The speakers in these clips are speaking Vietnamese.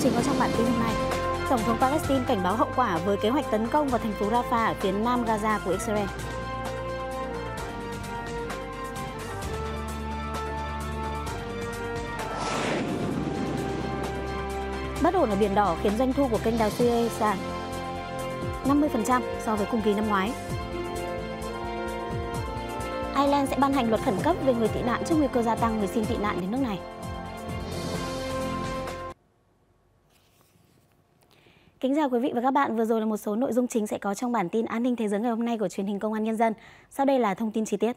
thông chính có trong bản tin hôm nay. Tổng thống Palestine cảnh báo hậu quả với kế hoạch tấn công vào thành phố Rafah ở phía nam Gaza của Israel. Bất ổn ở Biển Đỏ khiến doanh thu của kênh đào Suez giảm 50% so với cùng kỳ năm ngoái. Ireland sẽ ban hành luật khẩn cấp về người tị nạn trước nguy cơ gia tăng người xin tị nạn đến nước này. Kính chào quý vị và các bạn, vừa rồi là một số nội dung chính sẽ có trong bản tin An ninh Thế giới ngày hôm nay của truyền hình Công an Nhân dân. Sau đây là thông tin chi tiết.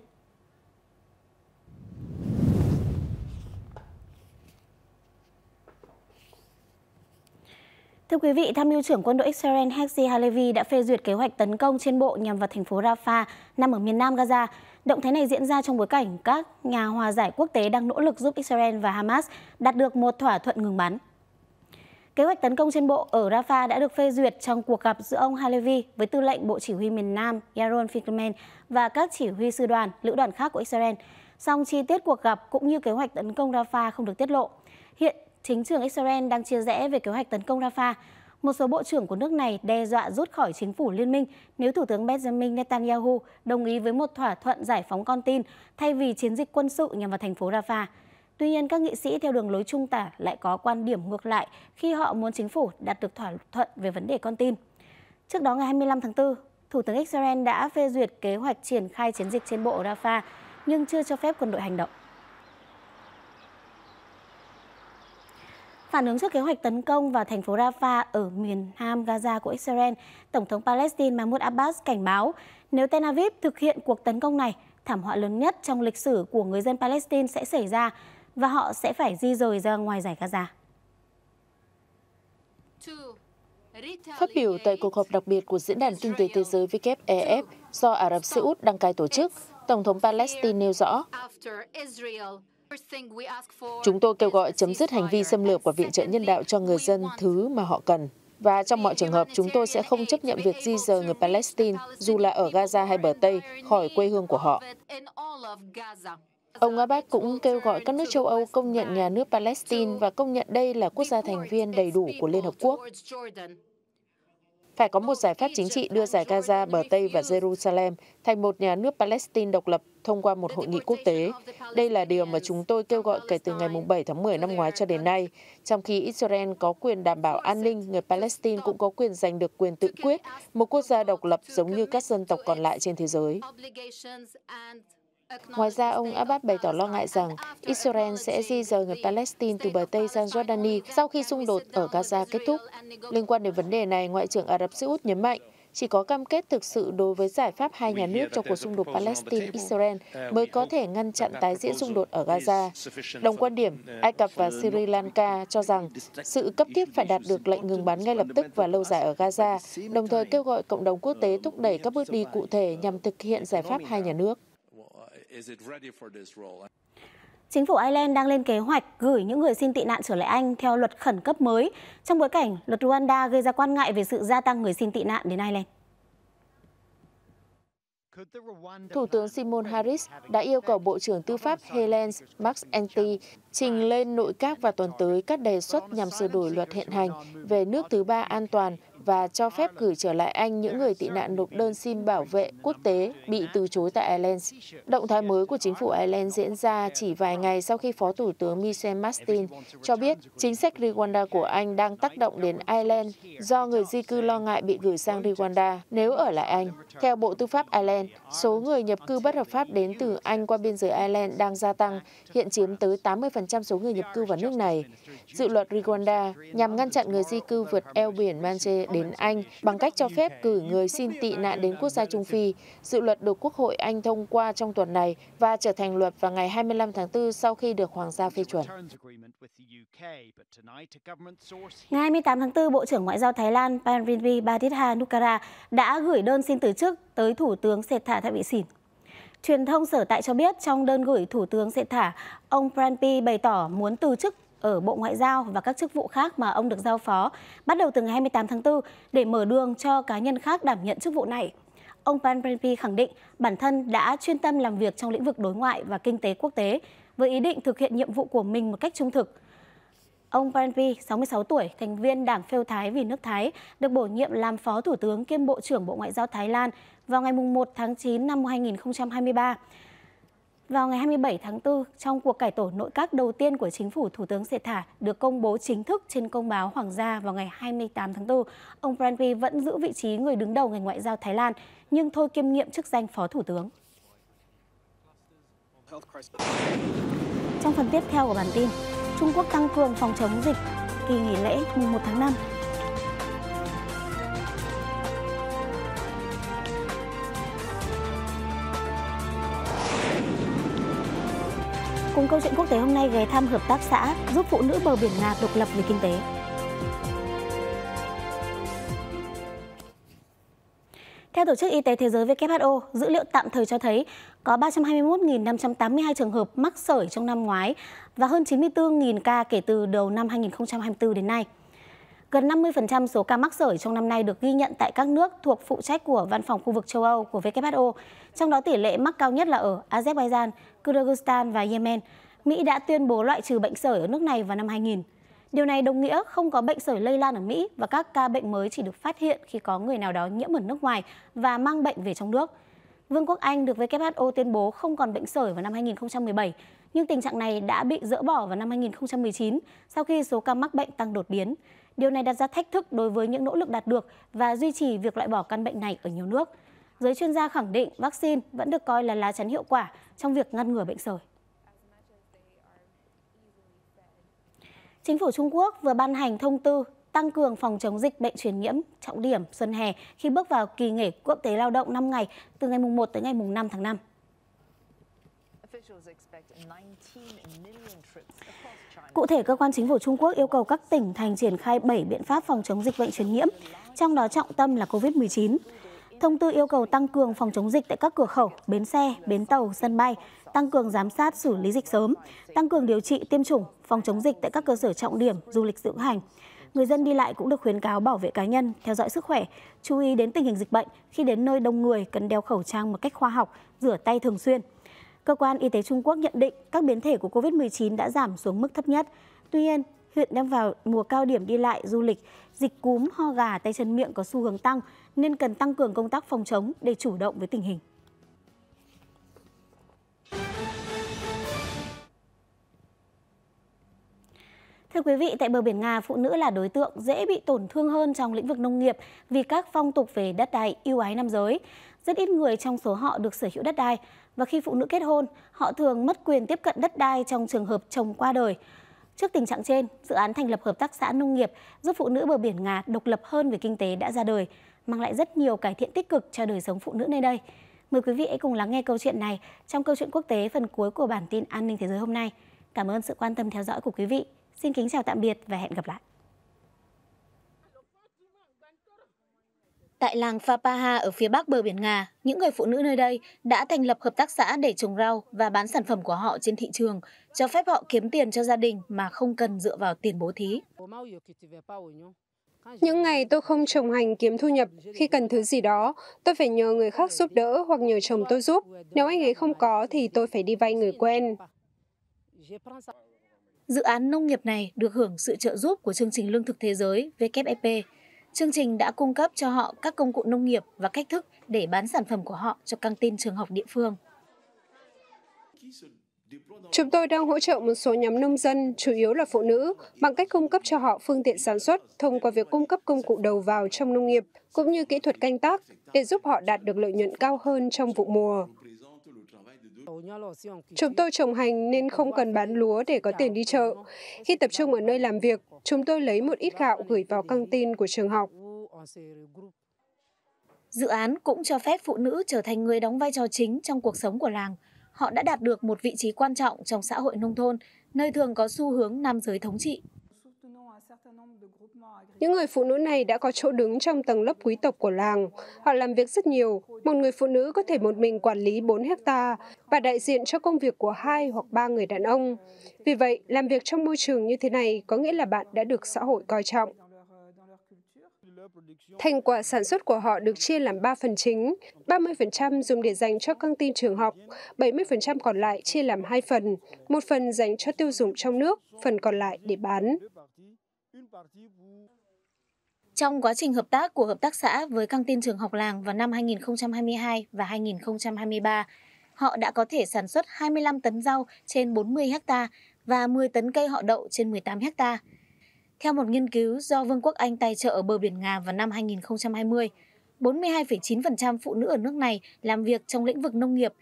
Thưa quý vị, tham mưu trưởng quân đội Israel Hezi Halevi đã phê duyệt kế hoạch tấn công trên bộ nhằm vào thành phố Rafah nằm ở miền nam Gaza. Động thái này diễn ra trong bối cảnh các nhà hòa giải quốc tế đang nỗ lực giúp Israel và Hamas đạt được một thỏa thuận ngừng bắn. Kế hoạch tấn công trên bộ ở Rafah đã được phê duyệt trong cuộc gặp giữa ông Halevi với tư lệnh Bộ Chỉ huy miền Nam Yaron Finkelman và các chỉ huy sư đoàn, lữ đoàn khác của Israel. Song chi tiết cuộc gặp cũng như kế hoạch tấn công Rafah không được tiết lộ. Hiện chính trường Israel đang chia rẽ về kế hoạch tấn công Rafah. Một số bộ trưởng của nước này đe dọa rút khỏi chính phủ liên minh nếu Thủ tướng Benjamin Netanyahu đồng ý với một thỏa thuận giải phóng con tin thay vì chiến dịch quân sự nhằm vào thành phố Rafah. Tuy nhiên, các nghị sĩ theo đường lối trung tả lại có quan điểm ngược lại khi họ muốn chính phủ đạt được thỏa thuận về vấn đề con tin. Trước đó ngày 25 tháng 4, Thủ tướng Israel đã phê duyệt kế hoạch triển khai chiến dịch trên bộ Rafah, nhưng chưa cho phép quân đội hành động. Phản ứng trước kế hoạch tấn công vào thành phố Rafah ở miền Nam Gaza của Israel, Tổng thống Palestine Mahmoud Abbas cảnh báo nếu Tel Aviv thực hiện cuộc tấn công này, thảm họa lớn nhất trong lịch sử của người dân Palestine sẽ xảy ra và họ sẽ phải di rời ra ngoài giải Gaza. Phát biểu tại cuộc họp đặc biệt của Diễn đàn Kinh tế Thế giới WEF e do Ả Rập Xê Út đăng cai tổ chức, Tổng thống Palestine nêu rõ, Chúng tôi kêu gọi chấm dứt hành vi xâm lược và viện trợ nhân đạo cho người dân thứ mà họ cần. Và trong mọi trường hợp, chúng tôi sẽ không chấp nhận việc di rời người Palestine, dù là ở Gaza hay bờ Tây, khỏi quê hương của họ. Ông Abbas cũng kêu gọi các nước châu Âu công nhận nhà nước Palestine và công nhận đây là quốc gia thành viên đầy đủ của Liên Hợp Quốc. Phải có một giải pháp chính trị đưa giải Gaza, bờ Tây và Jerusalem thành một nhà nước Palestine độc lập thông qua một hội nghị quốc tế. Đây là điều mà chúng tôi kêu gọi kể từ ngày 7 tháng 10 năm ngoái cho đến nay. Trong khi Israel có quyền đảm bảo an ninh, người Palestine cũng có quyền giành được quyền tự quyết, một quốc gia độc lập giống như các dân tộc còn lại trên thế giới. Ngoài ra, ông Abbas bày tỏ lo ngại rằng Israel sẽ di rời người Palestine từ bờ Tây sang Jordani sau khi xung đột ở Gaza kết thúc. Liên quan đến vấn đề này, Ngoại trưởng Ả Rập Xê Út nhấn mạnh chỉ có cam kết thực sự đối với giải pháp hai nhà nước cho cuộc xung đột Palestine-Israel uh, mới có thể ngăn chặn tái diễn xung đột ở Gaza. Đồng quan điểm, Ai Cập và Sri Lanka cho rằng sự cấp thiết phải đạt được lệnh ngừng bắn ngay lập tức và lâu dài ở Gaza, đồng thời kêu gọi cộng đồng quốc tế uh, thúc đẩy các bước đi cụ thể nhằm thực hiện giải pháp hai nhà nước. Chính phủ Ireland đang lên kế hoạch gửi những người xin tị nạn trở lại Anh theo luật khẩn cấp mới trong bối cảnh luật Rwanda gây ra quan ngại về sự gia tăng người xin tị nạn đến Ireland. Thủ tướng Simon Harris đã yêu cầu Bộ trưởng Tư pháp Helen Max Anti trình lên nội các vào tuần tới các đề xuất nhằm sửa đổi luật hiện hành về nước thứ ba an toàn và cho phép gửi trở lại Anh những người tị nạn nộp đơn xin bảo vệ quốc tế bị từ chối tại Ireland. Động thái mới của chính phủ Ireland diễn ra chỉ vài ngày sau khi Phó Thủ tướng Michel Martin cho biết chính sách Rwanda của Anh đang tác động đến Ireland do người di cư lo ngại bị gửi sang Rwanda nếu ở lại Anh. Theo Bộ Tư pháp Ireland, số người nhập cư bất hợp pháp đến từ Anh qua biên giới Ireland đang gia tăng, hiện chiếm tới 80% số người nhập cư vào nước này. Dự luật Rwanda nhằm ngăn chặn người di cư vượt eo biển Manche đến Anh bằng cách cho phép cử người xin tị nạn đến quốc gia Trung Phi. Dự luật được Quốc hội Anh thông qua trong tuần này và trở thành luật vào ngày 25 tháng 4 sau khi được Hoàng gia phê chuẩn. Ngày 28 tháng 4, Bộ trưởng Ngoại giao Thái Lan Panrinvi Baditha Nukara đã gửi đơn xin từ chức tới Thủ tướng Setha Thavisin. Truyền thông sở tại cho biết trong đơn gửi Thủ tướng Setha, ông Pranpi bày tỏ muốn từ chức ở Bộ Ngoại giao và các chức vụ khác mà ông được giao phó bắt đầu từ ngày 28 tháng 4 để mở đường cho cá nhân khác đảm nhận chức vụ này. Ông Pan Prempi khẳng định bản thân đã chuyên tâm làm việc trong lĩnh vực đối ngoại và kinh tế quốc tế với ý định thực hiện nhiệm vụ của mình một cách trung thực. Ông Panvi, 66 tuổi, thành viên Đảng Phêu Thái vì nước Thái, được bổ nhiệm làm Phó Thủ tướng kiêm Bộ trưởng Bộ Ngoại giao Thái Lan vào ngày 1 tháng 9 năm 2023. Vào ngày 27 tháng 4, trong cuộc cải tổ nội các đầu tiên của chính phủ Thủ tướng Sệt Thả được công bố chính thức trên công báo Hoàng gia vào ngày 28 tháng 4, ông Pranvi vẫn giữ vị trí người đứng đầu ngành ngoại giao Thái Lan, nhưng thôi kiêm nhiệm chức danh Phó Thủ tướng. Trong phần tiếp theo của bản tin, Trung Quốc tăng cường phòng chống dịch kỳ nghỉ lễ mùng 1 tháng 5 câu chuyện quốc tế hôm nay ghé thăm hợp tác xã giúp phụ nữ bờ biển Nga độc lập về kinh tế. Theo Tổ chức Y tế Thế giới WHO, dữ liệu tạm thời cho thấy có 321.582 trường hợp mắc sởi trong năm ngoái và hơn 94.000 ca kể từ đầu năm 2024 đến nay. Gần 50% số ca mắc sởi trong năm nay được ghi nhận tại các nước thuộc phụ trách của Văn phòng khu vực châu Âu của WHO, trong đó tỷ lệ mắc cao nhất là ở Azerbaijan, Kyrgyzstan và Yemen. Mỹ đã tuyên bố loại trừ bệnh sởi ở nước này vào năm 2000. Điều này đồng nghĩa không có bệnh sởi lây lan ở Mỹ và các ca bệnh mới chỉ được phát hiện khi có người nào đó nhiễm ở nước ngoài và mang bệnh về trong nước. Vương quốc Anh được WHO tuyên bố không còn bệnh sởi vào năm 2017, nhưng tình trạng này đã bị dỡ bỏ vào năm 2019 sau khi số ca mắc bệnh tăng đột biến. Điều này đặt ra thách thức đối với những nỗ lực đạt được và duy trì việc loại bỏ căn bệnh này ở nhiều nước. Giới chuyên gia khẳng định vaccine vẫn được coi là lá chắn hiệu quả trong việc ngăn ngừa bệnh sởi. Chính phủ Trung Quốc vừa ban hành thông tư tăng cường phòng chống dịch bệnh truyền nhiễm trọng điểm xuân hè khi bước vào kỳ nghỉ quốc tế lao động 5 ngày từ ngày mùng 1 tới ngày mùng 5 tháng 5. Cụ thể, cơ quan chính phủ Trung Quốc yêu cầu các tỉnh thành triển khai 7 biện pháp phòng chống dịch bệnh truyền nhiễm, trong đó trọng tâm là COVID-19. Thông tư yêu cầu tăng cường phòng chống dịch tại các cửa khẩu, bến xe, bến tàu, sân bay, tăng cường giám sát xử lý dịch sớm, tăng cường điều trị tiêm chủng, phòng chống dịch tại các cơ sở trọng điểm du lịch dưỡng hành. Người dân đi lại cũng được khuyến cáo bảo vệ cá nhân, theo dõi sức khỏe, chú ý đến tình hình dịch bệnh, khi đến nơi đông người cần đeo khẩu trang một cách khoa học, rửa tay thường xuyên. Cơ quan Y tế Trung Quốc nhận định các biến thể của COVID-19 đã giảm xuống mức thấp nhất. Tuy nhiên, hiện đang vào mùa cao điểm đi lại, du lịch, dịch cúm, ho gà, tay chân miệng có xu hướng tăng nên cần tăng cường công tác phòng chống để chủ động với tình hình. Thưa quý vị, tại bờ biển Nga, phụ nữ là đối tượng dễ bị tổn thương hơn trong lĩnh vực nông nghiệp vì các phong tục về đất đai yêu ái nam giới rất ít người trong số họ được sở hữu đất đai và khi phụ nữ kết hôn, họ thường mất quyền tiếp cận đất đai trong trường hợp chồng qua đời. Trước tình trạng trên, dự án thành lập hợp tác xã nông nghiệp giúp phụ nữ bờ biển Nga độc lập hơn về kinh tế đã ra đời, mang lại rất nhiều cải thiện tích cực cho đời sống phụ nữ nơi đây. Mời quý vị hãy cùng lắng nghe câu chuyện này trong câu chuyện quốc tế phần cuối của bản tin An ninh Thế giới hôm nay. Cảm ơn sự quan tâm theo dõi của quý vị. Xin kính chào tạm biệt và hẹn gặp lại. Tại làng Fapaha ở phía bắc bờ biển Nga, những người phụ nữ nơi đây đã thành lập hợp tác xã để trồng rau và bán sản phẩm của họ trên thị trường, cho phép họ kiếm tiền cho gia đình mà không cần dựa vào tiền bố thí. Những ngày tôi không trồng hành kiếm thu nhập, khi cần thứ gì đó, tôi phải nhờ người khác giúp đỡ hoặc nhờ chồng tôi giúp. Nếu anh ấy không có thì tôi phải đi vay người quen. Dự án nông nghiệp này được hưởng sự trợ giúp của chương trình lương thực thế giới WFP e Chương trình đã cung cấp cho họ các công cụ nông nghiệp và cách thức để bán sản phẩm của họ cho căng tin trường học địa phương. Chúng tôi đang hỗ trợ một số nhóm nông dân, chủ yếu là phụ nữ, bằng cách cung cấp cho họ phương tiện sản xuất thông qua việc cung cấp công cụ đầu vào trong nông nghiệp, cũng như kỹ thuật canh tác, để giúp họ đạt được lợi nhuận cao hơn trong vụ mùa. Chúng tôi trồng hành nên không cần bán lúa để có tiền đi chợ. Khi tập trung ở nơi làm việc, chúng tôi lấy một ít gạo gửi vào căng tin của trường học. Dự án cũng cho phép phụ nữ trở thành người đóng vai trò chính trong cuộc sống của làng. Họ đã đạt được một vị trí quan trọng trong xã hội nông thôn, nơi thường có xu hướng nam giới thống trị. Những người phụ nữ này đã có chỗ đứng trong tầng lớp quý tộc của làng. Họ làm việc rất nhiều. Một người phụ nữ có thể một mình quản lý 4 hecta và đại diện cho công việc của hai hoặc ba người đàn ông. Vì vậy, làm việc trong môi trường như thế này có nghĩa là bạn đã được xã hội coi trọng. Thành quả sản xuất của họ được chia làm 3 phần chính, 30% dùng để dành cho căng tin trường học, 70% còn lại chia làm hai phần, một phần dành cho tiêu dùng trong nước, phần còn lại để bán. Trong quá trình hợp tác của hợp tác xã với căng tin trường học làng vào năm 2022 và 2023, họ đã có thể sản xuất 25 tấn rau trên 40 ha và 10 tấn cây họ đậu trên 18 ha. Theo một nghiên cứu do Vương quốc Anh tài trợ ở bờ biển Nga vào năm 2020, 42,9% phụ nữ ở nước này làm việc trong lĩnh vực nông nghiệp,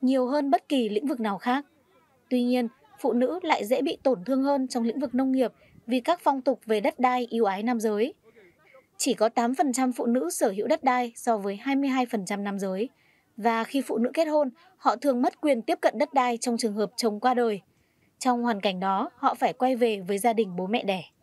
nhiều hơn bất kỳ lĩnh vực nào khác. Tuy nhiên, phụ nữ lại dễ bị tổn thương hơn trong lĩnh vực nông nghiệp – vì các phong tục về đất đai yêu ái nam giới. Chỉ có 8% phụ nữ sở hữu đất đai so với 22% nam giới. Và khi phụ nữ kết hôn, họ thường mất quyền tiếp cận đất đai trong trường hợp chồng qua đời. Trong hoàn cảnh đó, họ phải quay về với gia đình bố mẹ đẻ.